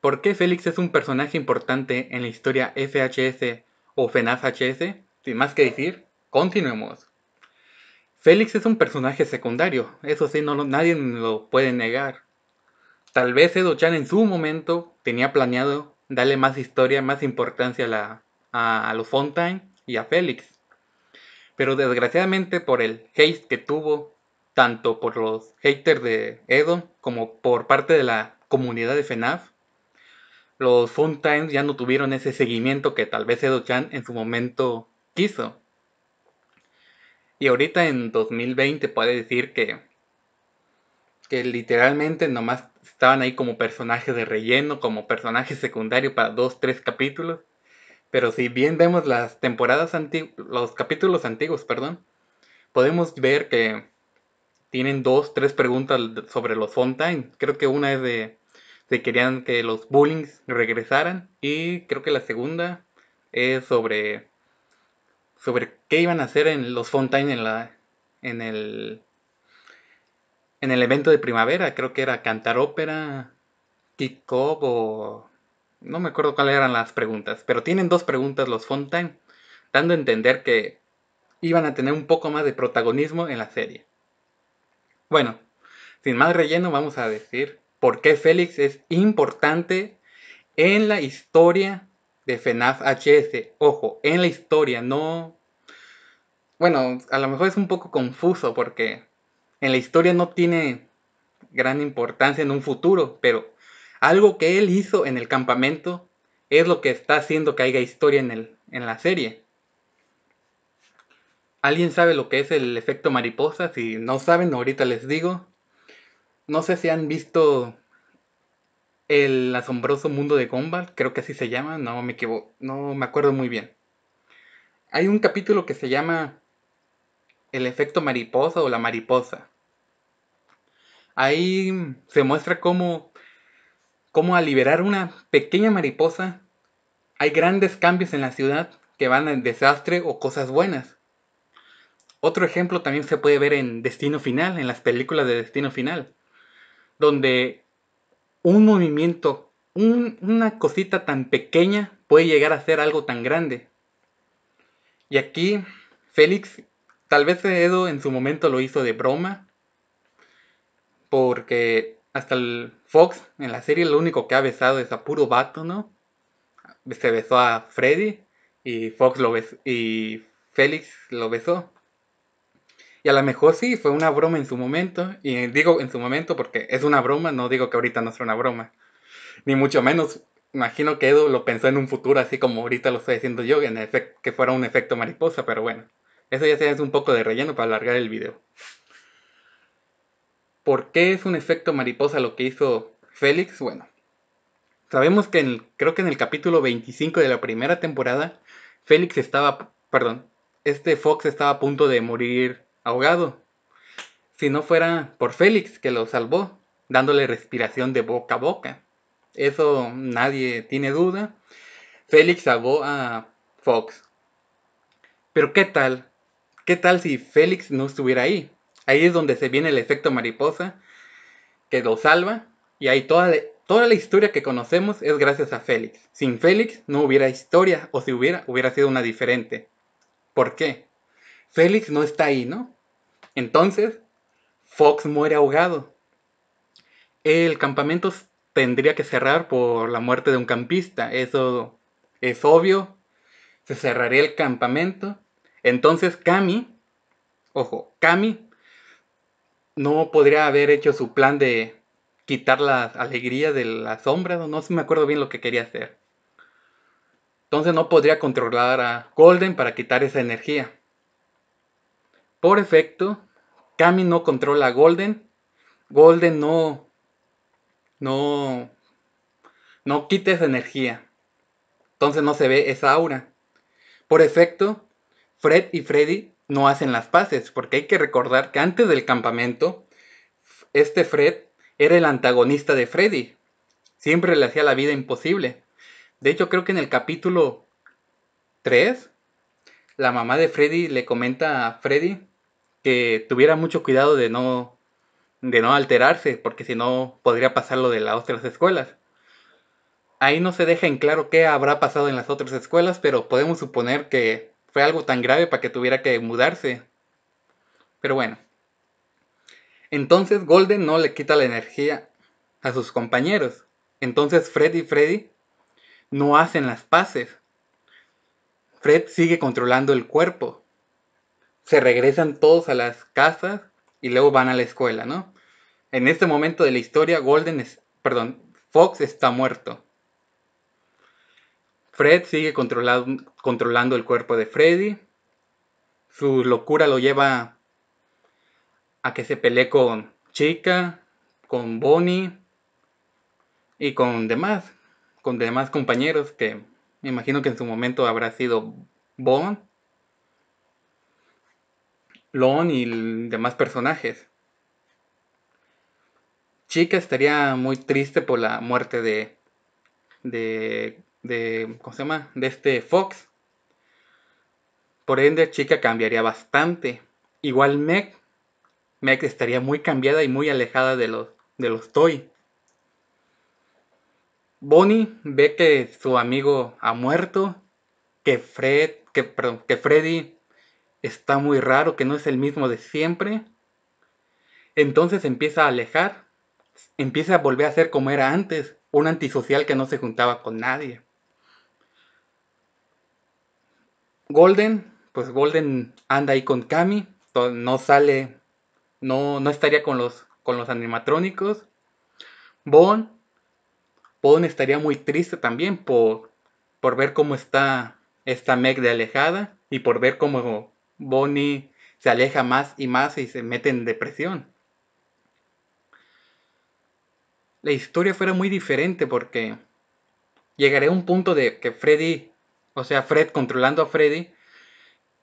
¿Por qué Félix es un personaje importante en la historia FHS o FNAF e hs Sin más que decir, continuemos. Félix es un personaje secundario, eso sí, no nadie lo puede negar. Tal vez Edo Chan en su momento tenía planeado darle más historia, más importancia a, la, a, los Fontaine y a Félix. Pero desgraciadamente por el hate que tuvo, tanto por los haters de Edo como por parte de la comunidad de FNAF, e los Funtimes ya no tuvieron ese seguimiento que tal vez Edo Chan en su momento quiso. Y ahorita en 2020 puede decir que, que literalmente nomás estaban ahí como personajes de relleno, como personaje secundario para dos, tres capítulos. Pero si bien vemos las temporadas antiguas, los capítulos antiguos, perdón, podemos ver que tienen dos, tres preguntas sobre los Fontaine. Creo que una es de se querían que los bullings regresaran. Y creo que la segunda es sobre, sobre qué iban a hacer en los Fontaine en, la, en, el, en el evento de primavera. Creo que era cantar ópera, kick-off o... No me acuerdo cuáles eran las preguntas, pero tienen dos preguntas los Fontaine, dando a entender que iban a tener un poco más de protagonismo en la serie. Bueno, sin más relleno vamos a decir por qué Félix es importante en la historia de FNAF HS. Ojo, en la historia, no... Bueno, a lo mejor es un poco confuso porque en la historia no tiene gran importancia en un futuro, pero algo que él hizo en el campamento es lo que está haciendo que haya historia en, el, en la serie. ¿Alguien sabe lo que es el efecto mariposa? Si no saben, ahorita les digo. No sé si han visto El asombroso mundo de Gumball, creo que así se llama, no me no me acuerdo muy bien. Hay un capítulo que se llama El efecto mariposa o la mariposa. Ahí se muestra cómo, cómo al liberar una pequeña mariposa hay grandes cambios en la ciudad que van al desastre o cosas buenas. Otro ejemplo también se puede ver en Destino Final, en las películas de Destino Final donde un movimiento, una cosita tan pequeña puede llegar a ser algo tan grande. Y aquí Félix, tal vez Edo en su momento lo hizo de broma, porque hasta el Fox en la serie lo único que ha besado es a puro vato, ¿no? Se besó a Freddy y Fox lo y Félix lo besó. Y a lo mejor sí, fue una broma en su momento. Y digo en su momento porque es una broma, no digo que ahorita no sea una broma. Ni mucho menos, imagino que Edo lo pensó en un futuro, así como ahorita lo estoy diciendo yo, en que fuera un efecto mariposa, pero bueno. Eso ya es un poco de relleno para alargar el video. ¿Por qué es un efecto mariposa lo que hizo Félix? Bueno, sabemos que creo que en el capítulo 25 de la primera temporada, Félix estaba, perdón, este Fox estaba a punto de morir ahogado, si no fuera por Félix que lo salvó, dándole respiración de boca a boca. Eso nadie tiene duda. Félix salvó a Fox. Pero ¿qué tal? ¿Qué tal si Félix no estuviera ahí? Ahí es donde se viene el efecto mariposa que lo salva y ahí toda, toda la historia que conocemos es gracias a Félix. Sin Félix no hubiera historia o si hubiera, hubiera sido una diferente. ¿Por qué? Félix no está ahí, ¿no? Entonces, Fox muere ahogado. El campamento tendría que cerrar por la muerte de un campista, eso es obvio. Se cerraría el campamento. Entonces Cami, ojo, Cami no podría haber hecho su plan de quitar la alegría de la sombra. no, sé, me acuerdo bien lo que quería hacer. Entonces no podría controlar a Golden para quitar esa energía. Por efecto, Cami no controla a Golden. Golden no. No. No quita esa energía. Entonces no se ve esa aura. Por efecto, Fred y Freddy no hacen las paces, porque hay que recordar que antes del campamento, este Fred era el antagonista de Freddy. Siempre le hacía la vida imposible. De hecho, creo que en el capítulo 3, la mamá de Freddy le comenta a Freddy que tuviera mucho cuidado de no, de no alterarse, porque si no podría pasar lo de las otras escuelas. Ahí no se deja en claro qué habrá pasado en las otras escuelas, pero podemos suponer que fue algo tan grave para que tuviera que mudarse. Pero bueno. Entonces Golden no le quita la energía a sus compañeros. Entonces Fred y Freddy no hacen las paces. Fred sigue controlando el cuerpo, se regresan todos a las casas y luego van a la escuela, ¿no? En este momento de la historia, Golden perdón, Fox está muerto. Fred sigue controlando el cuerpo de Freddy. Su locura lo lleva a que se pelee con Chica, con Bonnie y con demás, con demás compañeros que me imagino que en su momento habrá sido Bond Lon y demás personajes. Chica estaría muy triste por la muerte de, de, de, ¿cómo se llama? De este Fox. Por ende, Chica cambiaría bastante. Igual Meg, Meg estaría muy cambiada y muy alejada de los, de los Toy. Bonnie ve que su amigo ha muerto, que Fred, que, que Freddy está muy raro, que no es el mismo de siempre. Entonces empieza a alejar, empieza a volver a ser como era antes, un antisocial que no se juntaba con nadie. Golden, pues Golden anda ahí con Cami, no sale, no, no estaría con los, con los animatrónicos. Bon, Bon estaría muy triste también por, por ver cómo está esta Meg de alejada y por ver cómo Bonnie se aleja más y más y se mete en depresión. La historia fuera muy diferente porque llegaré a un punto de que Freddy, o sea, Fred controlando a Freddy,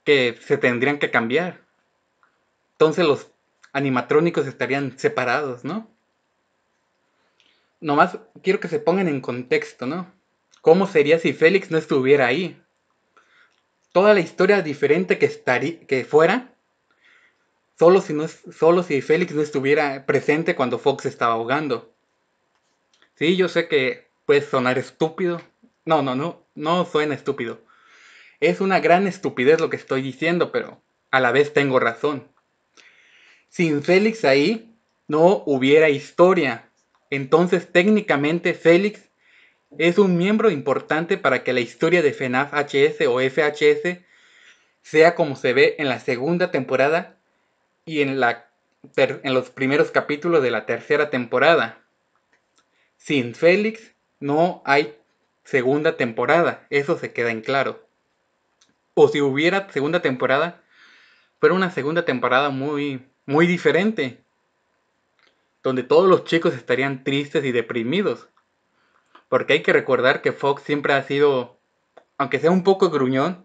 que se tendrían que cambiar. Entonces los animatrónicos estarían separados, ¿no? Nomás quiero que se pongan en contexto, ¿no? ¿Cómo sería si Félix no estuviera ahí? toda la historia diferente que, que fuera, solo si, no, solo si Félix no estuviera presente cuando Fox estaba ahogando. Sí, yo sé que puede sonar estúpido. No, no, no, no suena estúpido. Es una gran estupidez lo que estoy diciendo, pero a la vez tengo razón. Sin Félix ahí, no hubiera historia. Entonces técnicamente Félix es un miembro importante para que la historia de FNAF HS o FHS sea como se ve en la segunda temporada y en, los primeros capítulos de la tercera temporada. Sin Félix no hay segunda temporada, eso se queda en claro. O si hubiera segunda temporada, fuera una segunda temporada muy, muy diferente, donde todos los chicos estarían tristes y deprimidos porque hay que recordar que Fox siempre ha sido, aunque sea un poco gruñón,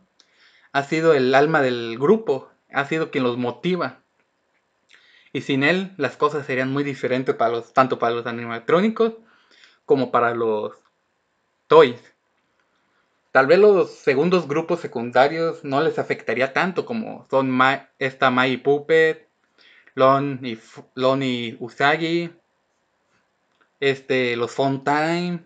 ha sido el alma del grupo, ha sido quien los motiva. Y sin él las cosas serían muy diferentes para los, tanto para los animatrónicos como para los toys. Tal vez los segundos grupos secundarios no les afectaría tanto como son esta Mai Puppet, Lon y, Lon y Usagi, este, los Fontaine,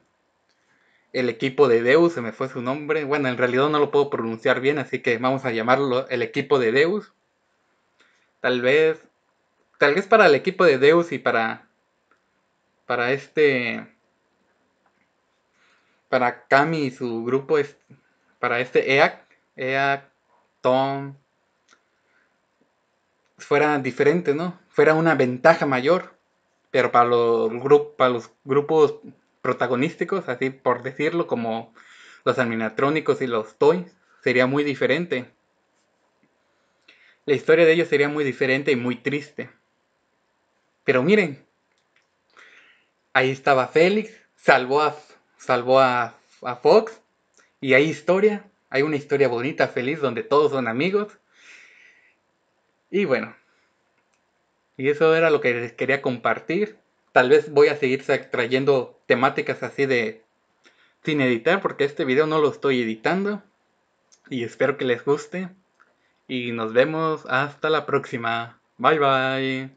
el equipo de Deus, se me fue su nombre. Bueno, en realidad no lo puedo pronunciar bien, así que vamos a llamarlo el equipo de Deus. Tal vez, tal vez para el equipo de Deus y para, para este, para Cami y su grupo, para este EAC, EAC, Tom, fuera diferente, ¿no? Fuera una ventaja mayor, pero para los, para los grupos protagonísticos, así por decirlo, como los animatrónicos y los toys, sería muy diferente. La historia de ellos sería muy diferente y muy triste. Pero miren, ahí estaba Félix, salvó a, salvó a, a Fox, y hay historia, hay una historia bonita, feliz, donde todos son amigos. Y bueno, y eso era lo que les quería compartir. Tal vez voy a seguir trayendo temáticas así de sin editar porque este video no lo estoy editando. Y espero que les guste. Y nos vemos hasta la próxima. Bye bye.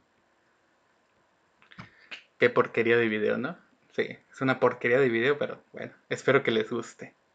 Qué porquería de video, ¿no? Sí, es una porquería de video, pero bueno, espero que les guste.